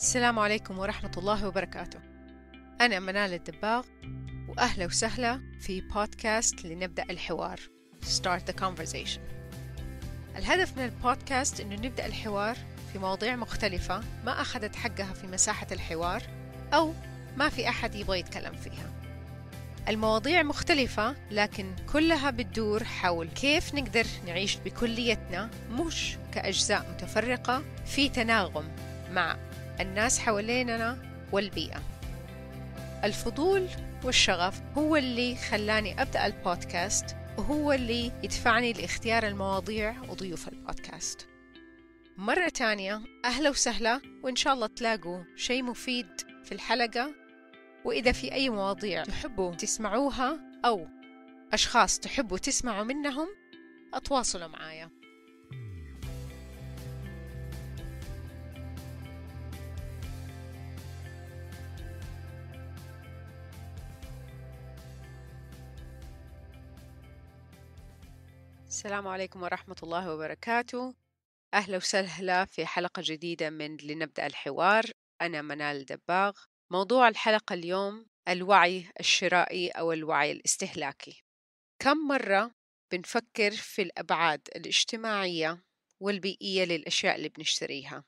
السلام عليكم ورحمة الله وبركاته أنا منال الدباغ وأهلا وسهلا في بودكاست لنبدأ الحوار Start the Conversation الهدف من البودكاست أنه نبدأ الحوار في مواضيع مختلفة ما أخذت حقها في مساحة الحوار أو ما في أحد يبغى يتكلم فيها المواضيع مختلفة لكن كلها بتدور حول كيف نقدر نعيش بكليتنا مش كأجزاء متفرقة في تناغم مع الناس حواليننا والبيئة الفضول والشغف هو اللي خلاني أبدأ البودكاست وهو اللي يدفعني لاختيار المواضيع وضيوف البودكاست مرة تانية أهلا وسهلا وإن شاء الله تلاقوا شيء مفيد في الحلقة وإذا في أي مواضيع تحبوا تسمعوها أو أشخاص تحبوا تسمعوا منهم أتواصلوا معايا السلام عليكم ورحمة الله وبركاته أهلا وسهلا في حلقة جديدة من لنبدأ الحوار أنا منال دباغ موضوع الحلقة اليوم الوعي الشرائي أو الوعي الاستهلاكي كم مرة بنفكر في الأبعاد الاجتماعية والبيئية للأشياء اللي بنشتريها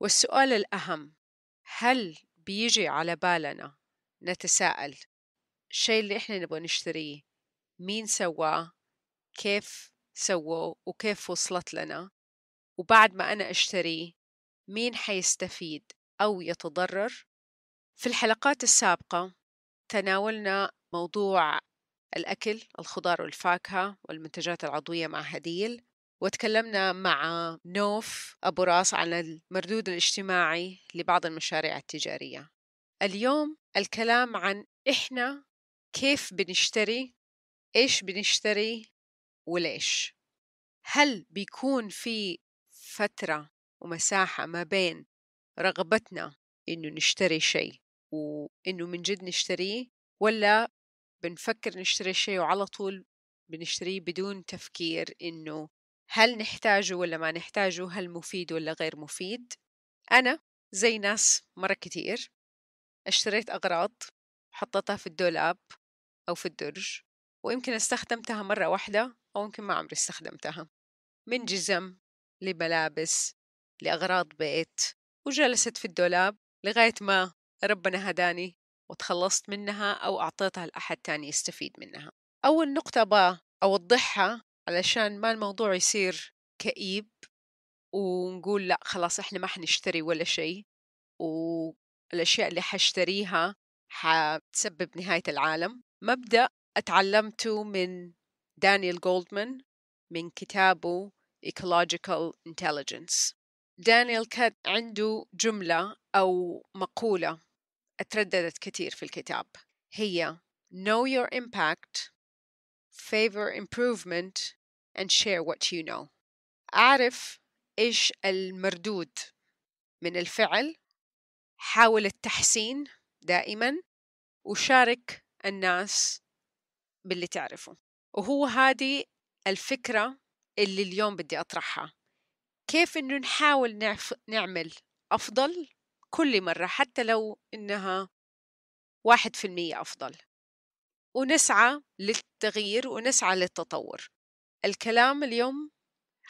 والسؤال الأهم هل بيجي على بالنا نتساءل الشيء اللي إحنا نبغى نشتريه مين سواه كيف سووه وكيف وصلت لنا وبعد ما أنا أشتريه مين حيستفيد أو يتضرر في الحلقات السابقة تناولنا موضوع الأكل الخضار والفاكهة والمنتجات العضوية مع هديل وتكلمنا مع نوف أبو راس عن المردود الاجتماعي لبعض المشاريع التجارية اليوم الكلام عن إحنا كيف بنشتري إيش بنشتري وليش هل بيكون في فترة ومساحة ما بين رغبتنا إنه نشتري شيء وإنه من جد نشتريه ولا بنفكر نشتري شيء وعلى طول بنشتريه بدون تفكير إنه هل نحتاجه ولا ما نحتاجه هل مفيد ولا غير مفيد أنا زي ناس مرة كتير اشتريت أغراض حطيتها في الدولاب أو في الدرج ويمكن استخدمتها مرة واحدة أو يمكن ما عمري استخدمتها من جزم لملابس لأغراض بيت وجلست في الدولاب لغاية ما ربنا هداني وتخلصت منها أو أعطيتها لأحد تاني يستفيد منها أول نقطة با أوضحها علشان ما الموضوع يصير كئيب ونقول لا خلاص احنا ما حنشتري ولا شيء والأشياء اللي حشتريها حتسبب نهاية العالم مبدأ اتعلمته من دانيال جولدمان من كتابه Ecological Intelligence دانيال كان عنده جملة أو مقولة اترددت كثير في الكتاب هي Know your impact, favor improvement, and share what you know أعرف إيش المردود من الفعل حاول التحسين دائما وشارك الناس باللي تعرفه وهو هذه الفكرة اللي اليوم بدي أطرحها كيف إنه نحاول نعف نعمل أفضل كل مرة حتى لو إنها واحد في المية أفضل ونسعى للتغيير ونسعى للتطور الكلام اليوم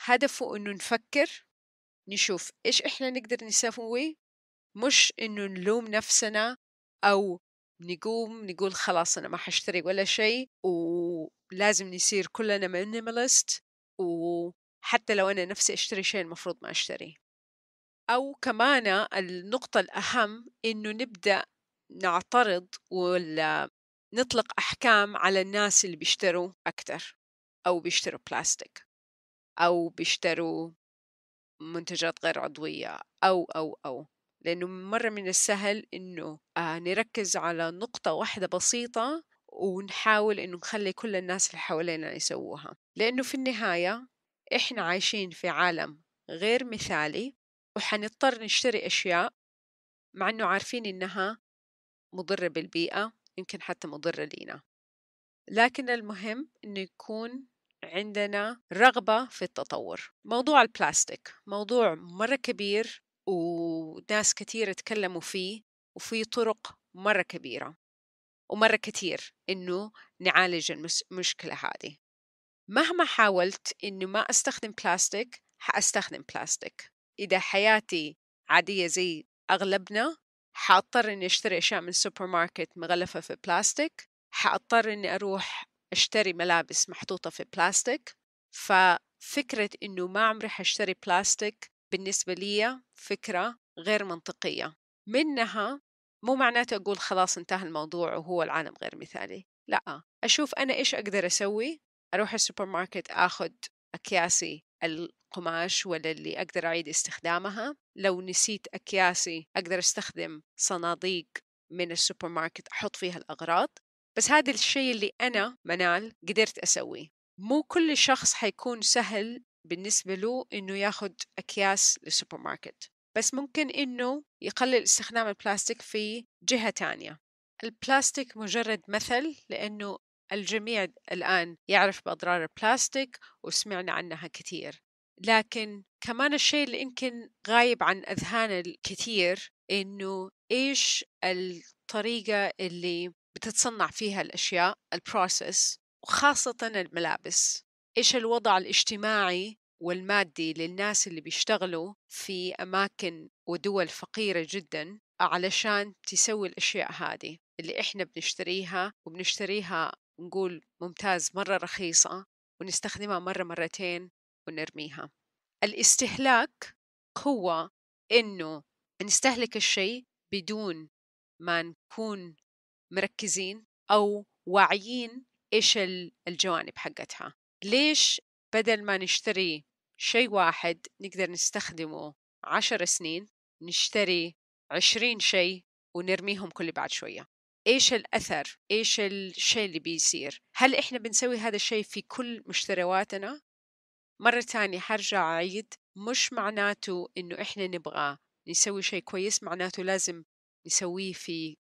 هدفه إنه نفكر نشوف إيش إحنا نقدر نسوي مش إنه نلوم نفسنا أو نقوم نقول خلاص أنا ما حشتري ولا شيء ولازم نصير كلنا مينيماليست وحتى لو أنا نفسي أشتري شيء المفروض ما أشتريه أو كمان النقطة الأهم إنه نبدأ نعترض ولا نطلق أحكام على الناس اللي بيشتروا أكتر أو بيشتروا بلاستيك أو بيشتروا منتجات غير عضوية أو أو أو لأنه مرة من السهل إنه آه نركز على نقطة واحدة بسيطة ونحاول إنه نخلي كل الناس اللي حوالينا يسووها لأنه في النهاية إحنا عايشين في عالم غير مثالي وحنضطر نشتري أشياء مع إنه عارفين إنها مضرة بالبيئة يمكن حتى مضرة لينا لكن المهم إنه يكون عندنا رغبة في التطور موضوع البلاستيك موضوع مرة كبير وناس كثير تكلموا فيه وفي طرق مرة كبيرة ومرة كثير إنه نعالج المشكلة هذه مهما حاولت إنه ما أستخدم بلاستيك حأستخدم بلاستيك إذا حياتي عادية زي أغلبنا حاضطر إني أشتري أشياء من سوبر ماركت مغلفة في بلاستيك حاضطر إني أروح أشتري ملابس محطوطة في بلاستيك ففكرة إنه ما عمري حاشتري بلاستيك بالنسبة لي فكرة غير منطقية منها مو معناته أقول خلاص انتهى الموضوع وهو العالم غير مثالي لا أشوف أنا إيش أقدر أسوي أروح السوبر ماركت أخذ أكياسي القماش ولا اللي أقدر أعيد استخدامها لو نسيت أكياسي أقدر أستخدم صناديق من السوبر ماركت أحط فيها الأغراض بس هذا الشيء اللي أنا منال قدرت أسويه مو كل شخص حيكون سهل بالنسبة له إنه ياخد أكياس للسوبر ماركت بس ممكن إنه يقلل استخدام البلاستيك في جهة تانية البلاستيك مجرد مثل لأنه الجميع الآن يعرف بأضرار البلاستيك وسمعنا عنها كثير لكن كمان الشيء اللي يمكن غايب عن أذهان الكثير إنه إيش الطريقة اللي بتتصنع فيها الأشياء البروسيس وخاصة الملابس إيش الوضع الاجتماعي والمادي للناس اللي بيشتغلوا في أماكن ودول فقيرة جدا علشان تسوي الأشياء هذه اللي إحنا بنشتريها وبنشتريها نقول ممتاز مرة رخيصة ونستخدمها مرة مرتين ونرميها الاستهلاك هو إنه نستهلك الشيء بدون ما نكون مركزين أو واعيين إيش الجوانب حقتها ليش بدل ما نشتري شيء واحد نقدر نستخدمه عشر سنين نشتري عشرين شيء ونرميهم كل بعد شوية إيش الأثر؟ إيش الشيء اللي بيصير؟ هل إحنا بنسوي هذا الشيء في كل مشترياتنا؟ مرة تانية حرجع عيد مش معناته إنه إحنا نبغى نسوي شيء كويس معناته لازم نسويه في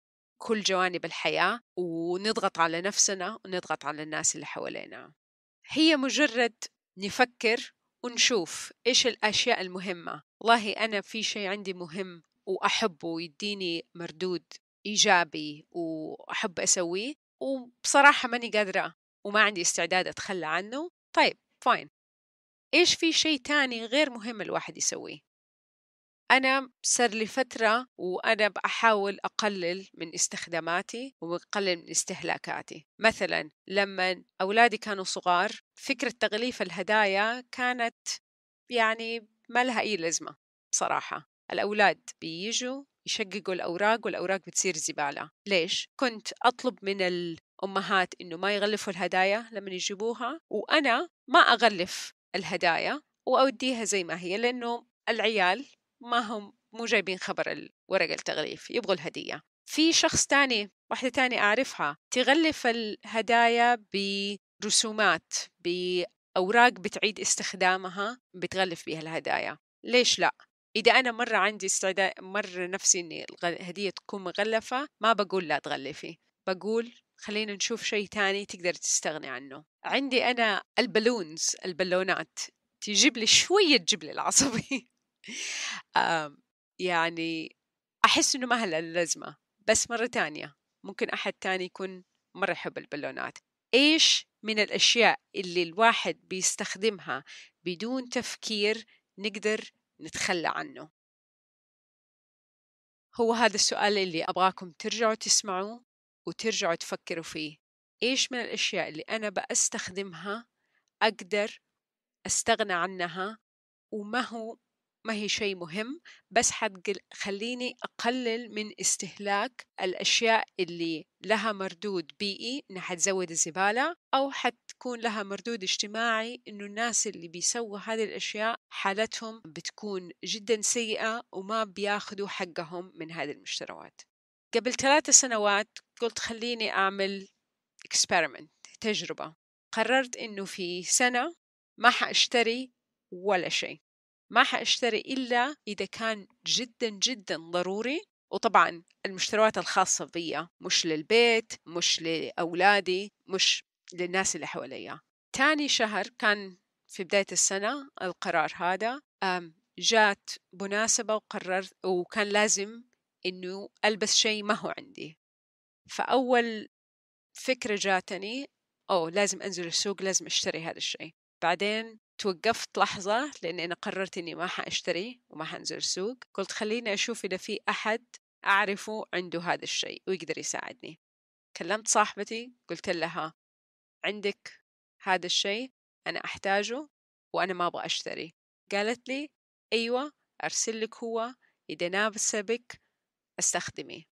كل جوانب الحياة ونضغط على نفسنا ونضغط على الناس اللي حوالينا هي مجرد نفكر ونشوف إيش الأشياء المهمة والله أنا في شيء عندي مهم وأحبه ويديني مردود إيجابي وأحب أسويه وبصراحة ماني قادرة وما عندي استعداد أتخلى عنه طيب فاين إيش في شيء تاني غير مهم الواحد يسويه أنا صار لي فترة وأنا بحاول أقلل من استخداماتي وأقلل من استهلاكاتي مثلا لما أولادي كانوا صغار فكرة تغليف الهدايا كانت يعني ما لها أي لزمة صراحة الأولاد بيجوا يشققوا الأوراق والأوراق بتصير زبالة ليش؟ كنت أطلب من الأمهات إنه ما يغلفوا الهدايا لما يجيبوها وأنا ما أغلف الهدايا وأوديها زي ما هي لأنه العيال ما هم مو جايبين خبر الورق التغليف يبغوا الهدية في شخص تاني واحدة تانية أعرفها تغلف الهدايا برسومات بأوراق بتعيد استخدامها بتغلف بها الهدايا ليش لا؟ إذا أنا مرة عندي استعداد مرة نفسي إني الهدية تكون مغلفة ما بقول لا تغلفي بقول خلينا نشوف شيء تاني تقدر تستغني عنه عندي أنا البالونز البالونات تجيب لي شوية جبل العصبي يعني أحس إنه ما هلا اللزمة بس مرة تانية ممكن أحد تاني يكون مرة يحب البالونات إيش من الأشياء اللي الواحد بيستخدمها بدون تفكير نقدر نتخلى عنه هو هذا السؤال اللي أبغاكم ترجعوا تسمعوا وترجعوا تفكروا فيه إيش من الأشياء اللي أنا بستخدمها أقدر أستغنى عنها وما هو ما هي شيء مهم بس حتخليني أقلل من استهلاك الأشياء اللي لها مردود بيئي إنها حتزود الزبالة أو حتكون لها مردود اجتماعي إنه الناس اللي بيسووا هذه الأشياء حالتهم بتكون جدا سيئة وما بياخدوا حقهم من هذه المشتريات قبل ثلاثة سنوات قلت خليني أعمل experiment تجربة قررت إنه في سنة ما حأشتري ولا شيء ما حاشتري إلا إذا كان جدا جدا ضروري وطبعا المشتريات الخاصة بي مش للبيت مش لأولادي مش للناس اللي حواليا تاني شهر كان في بداية السنة القرار هذا جات مناسبة وقررت وكان لازم إنه ألبس شيء ما هو عندي فأول فكرة جاتني أو لازم أنزل السوق لازم أشتري هذا الشيء بعدين توقفت لحظة لأني أنا قررت إني ما حأشتري وما حأنزل السوق قلت خليني أشوف إذا في أحد أعرفه عنده هذا الشيء ويقدر يساعدني كلمت صاحبتي قلت لها عندك هذا الشيء أنا أحتاجه وأنا ما أبغى أشتري قالت لي أيوة أرسل لك هو إذا نابسه بك استخدمي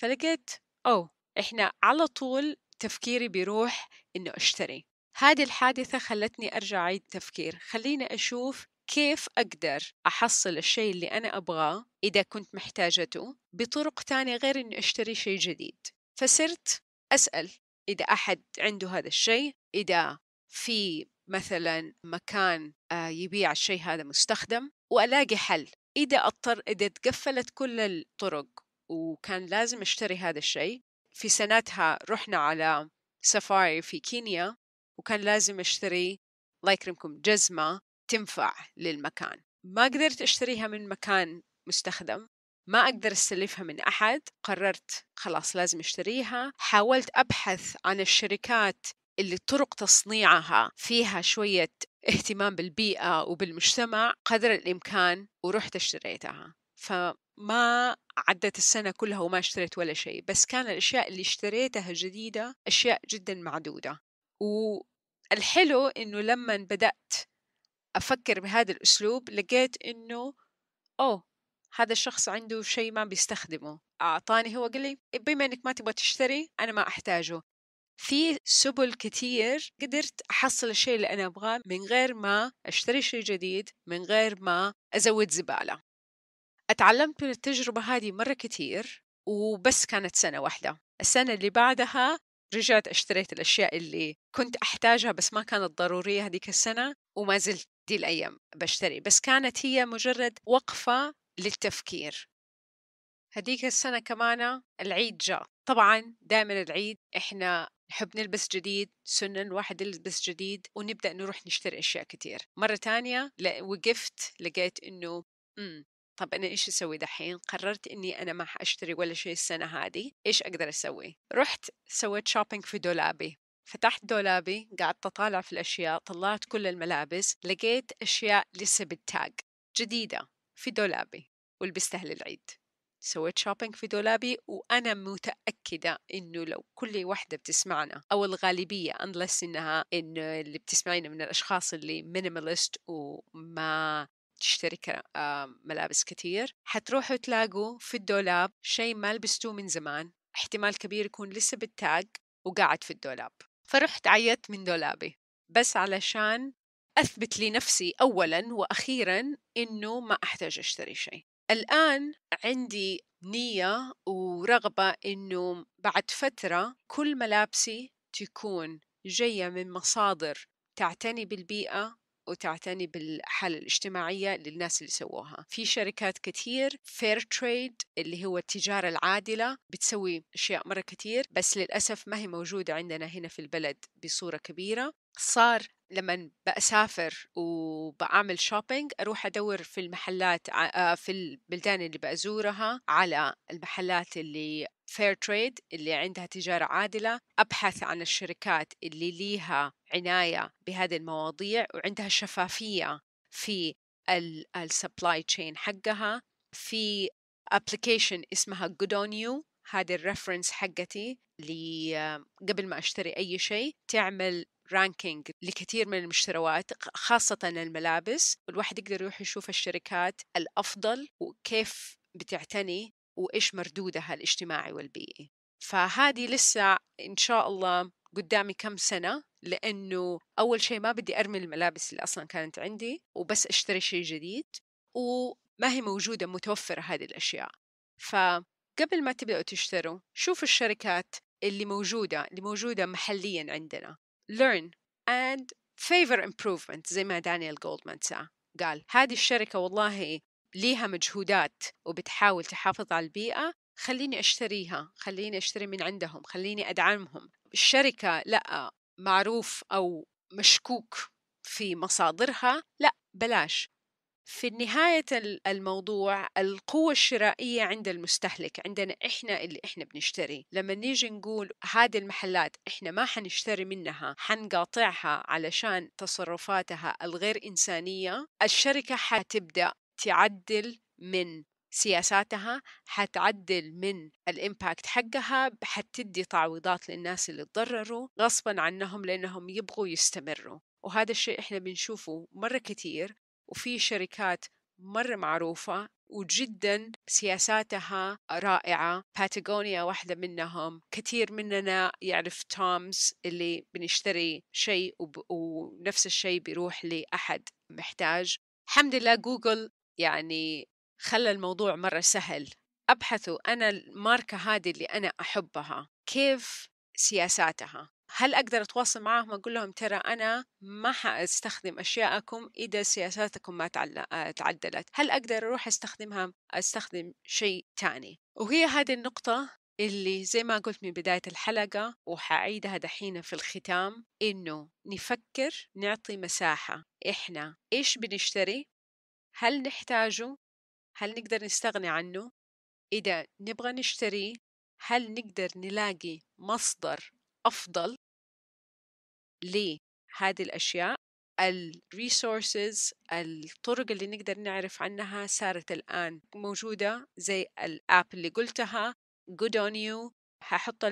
فلقيت أو إحنا على طول تفكيري بيروح إنه أشتري هذه الحادثة خلتني أرجع أعيد تفكير خليني أشوف كيف أقدر أحصل الشيء اللي أنا أبغاه إذا كنت محتاجته بطرق تانية غير إني أشتري شيء جديد فصرت أسأل إذا أحد عنده هذا الشيء إذا في مثلا مكان آه، يبيع الشيء هذا مستخدم وألاقي حل إذا أضطر إذا تقفلت كل الطرق وكان لازم أشتري هذا الشيء في سنتها رحنا على سفاري في كينيا وكان لازم اشتري الله يكرمكم جزمة تنفع للمكان ما قدرت اشتريها من مكان مستخدم ما أقدر استلفها من أحد قررت خلاص لازم اشتريها حاولت أبحث عن الشركات اللي طرق تصنيعها فيها شوية اهتمام بالبيئة وبالمجتمع قدر الإمكان ورحت اشتريتها فما عدت السنة كلها وما اشتريت ولا شيء بس كان الأشياء اللي اشتريتها جديدة أشياء جدا معدودة والحلو إنه لما بدأت أفكر بهذا الأسلوب لقيت إنه أوه هذا الشخص عنده شيء ما بيستخدمه أعطاني هو قال لي بما إنك ما تبغى تشتري أنا ما أحتاجه في سبل كتير قدرت أحصل الشيء اللي أنا أبغاه من غير ما أشتري شيء جديد من غير ما أزود زبالة أتعلمت من التجربة هذه مرة كتير وبس كانت سنة واحدة السنة اللي بعدها رجعت اشتريت الأشياء اللي كنت أحتاجها بس ما كانت ضرورية هذيك السنة وما زلت دي الأيام بشتري بس كانت هي مجرد وقفة للتفكير هذيك السنة كمان العيد جاء طبعا دائما العيد احنا نحب نلبس جديد سنة الواحد يلبس جديد ونبدأ نروح نشتري أشياء كتير مرة تانية وقفت لقيت إنه إمم. طب أنا إيش أسوي دحين قررت إني أنا ما حأشتري ولا شيء السنة هذه إيش أقدر أسوي رحت سويت شوبينج في دولابي فتحت دولابي قعدت أطالع في الأشياء طلعت كل الملابس لقيت أشياء لسه بالتاج جديدة في دولابي ولبستها للعيد سويت شوبينج في دولابي وأنا متأكدة إنه لو كل واحدة بتسمعنا أو الغالبية أنلس إنها إنه اللي بتسمعينا من الأشخاص اللي مينيماليست وما تشتري آه، ملابس كثير حتروحوا تلاقوا في الدولاب شيء ما لبستوه من زمان احتمال كبير يكون لسه بالتاج وقاعد في الدولاب فرحت عيت من دولابي بس علشان أثبت لنفسي أولا وأخيرا إنه ما أحتاج أشتري شيء الآن عندي نية ورغبة إنه بعد فترة كل ملابسي تكون جاية من مصادر تعتني بالبيئة وتعتني بالحالة الاجتماعية للناس اللي سووها في شركات كثير فير تريد اللي هو التجارة العادلة بتسوي أشياء مرة كثير بس للأسف ما هي موجودة عندنا هنا في البلد بصورة كبيرة صار لما بسافر وبعمل شوبينج اروح ادور في المحلات آه، في البلدان اللي بازورها على المحلات اللي فير تريد اللي عندها تجارة عادلة أبحث عن الشركات اللي ليها عناية بهذه المواضيع وعندها شفافية في السبلاي تشين حقها في ابلكيشن اسمها Good اون يو هذه الريفرنس حقتي آه، قبل ما اشتري اي شيء تعمل رانكينج لكثير من المشتروات خاصة الملابس والواحد يقدر يروح يشوف الشركات الأفضل وكيف بتعتني وإيش مردودها الاجتماعي والبيئي فهذه لسه إن شاء الله قدامي كم سنة لأنه أول شيء ما بدي أرمي الملابس اللي أصلا كانت عندي وبس أشتري شيء جديد وما هي موجودة متوفرة هذه الأشياء فقبل ما تبدأوا تشتروا شوفوا الشركات اللي موجودة اللي موجودة محليا عندنا learn and favor improvement زي ما دانيال جولدمان قال هذه الشركة والله ليها مجهودات وبتحاول تحافظ على البيئة خليني أشتريها خليني أشتري من عندهم خليني أدعمهم الشركة لا معروف أو مشكوك في مصادرها لا بلاش في نهاية الموضوع القوة الشرائية عند المستهلك عندنا إحنا اللي إحنا بنشتري لما نيجي نقول هذه المحلات إحنا ما حنشتري منها حنقاطعها علشان تصرفاتها الغير إنسانية الشركة حتبدأ تعدل من سياساتها حتعدل من الامباكت حقها حتدي تعويضات للناس اللي تضرروا غصبا عنهم لانهم يبغوا يستمروا وهذا الشيء احنا بنشوفه مره كثير وفي شركات مره معروفه وجدا سياساتها رائعة باتاغونيا واحدة منهم كثير مننا يعرف تومز اللي بنشتري شيء وب... ونفس الشيء بيروح لأحد محتاج الحمد لله جوجل يعني خلى الموضوع مرة سهل أبحثوا أنا الماركة هذه اللي أنا أحبها كيف سياساتها هل أقدر أتواصل معاهم وأقول لهم ترى أنا ما حأستخدم أشياءكم إذا سياساتكم ما آه، تعدلت هل أقدر أروح أستخدمها أستخدم شيء تاني وهي هذه النقطة اللي زي ما قلت من بداية الحلقة وحأعيدها دحين في الختام إنه نفكر نعطي مساحة إحنا إيش بنشتري هل نحتاجه هل نقدر نستغني عنه إذا نبغى نشتريه هل نقدر نلاقي مصدر أفضل لهذه الأشياء الريسورسز الطرق اللي نقدر نعرف عنها صارت الآن موجودة زي الآب اللي قلتها good on you هحط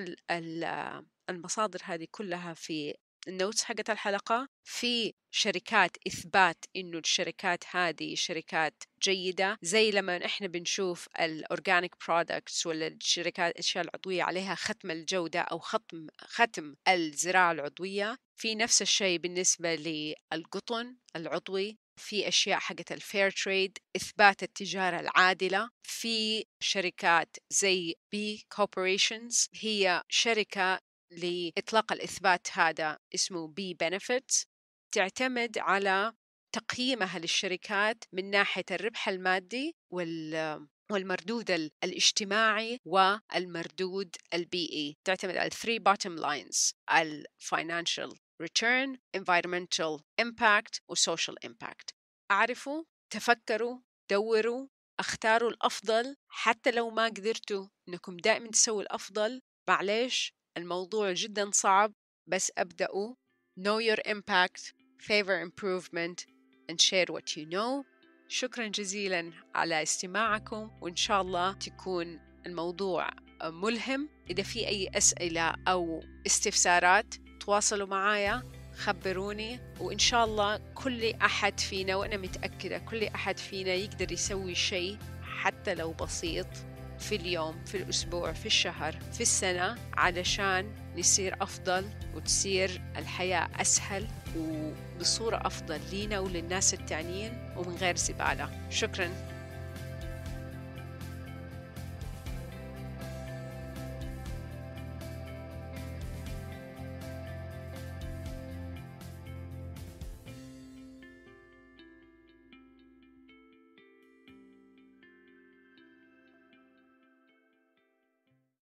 المصادر هذه كلها في النوتس حقت الحلقة في شركات إثبات إنه الشركات هذه شركات جيدة زي لما إحنا بنشوف الأورجانيك برودكتس ولا الشركات الأشياء العضوية عليها ختم الجودة أو ختم ختم الزراعة العضوية في نفس الشيء بالنسبة للقطن العضوي في أشياء حقت الفير تريد إثبات التجارة العادلة في شركات زي بي كوربوريشنز هي شركة لإطلاق الإثبات هذا اسمه بي بنفيتس تعتمد على تقييمها للشركات من ناحية الربح المادي وال والمردود الاجتماعي والمردود البيئي e، تعتمد على 3 bottom lines financial return environmental impact وسوشيال impact أعرفوا تفكروا دوروا اختاروا الأفضل حتى لو ما قدرتوا إنكم دائما تسووا الأفضل معليش الموضوع جدا صعب بس أبدأوا Know your impact, favor improvement and share what you know شكرا جزيلا على استماعكم وإن شاء الله تكون الموضوع ملهم إذا في أي أسئلة أو استفسارات تواصلوا معايا خبروني وإن شاء الله كل أحد فينا وأنا متأكدة كل أحد فينا يقدر يسوي شيء حتى لو بسيط في اليوم في الأسبوع في الشهر في السنة علشان نصير أفضل وتصير الحياة أسهل وبصورة أفضل لينا وللناس التانيين ومن غير زبالة شكراً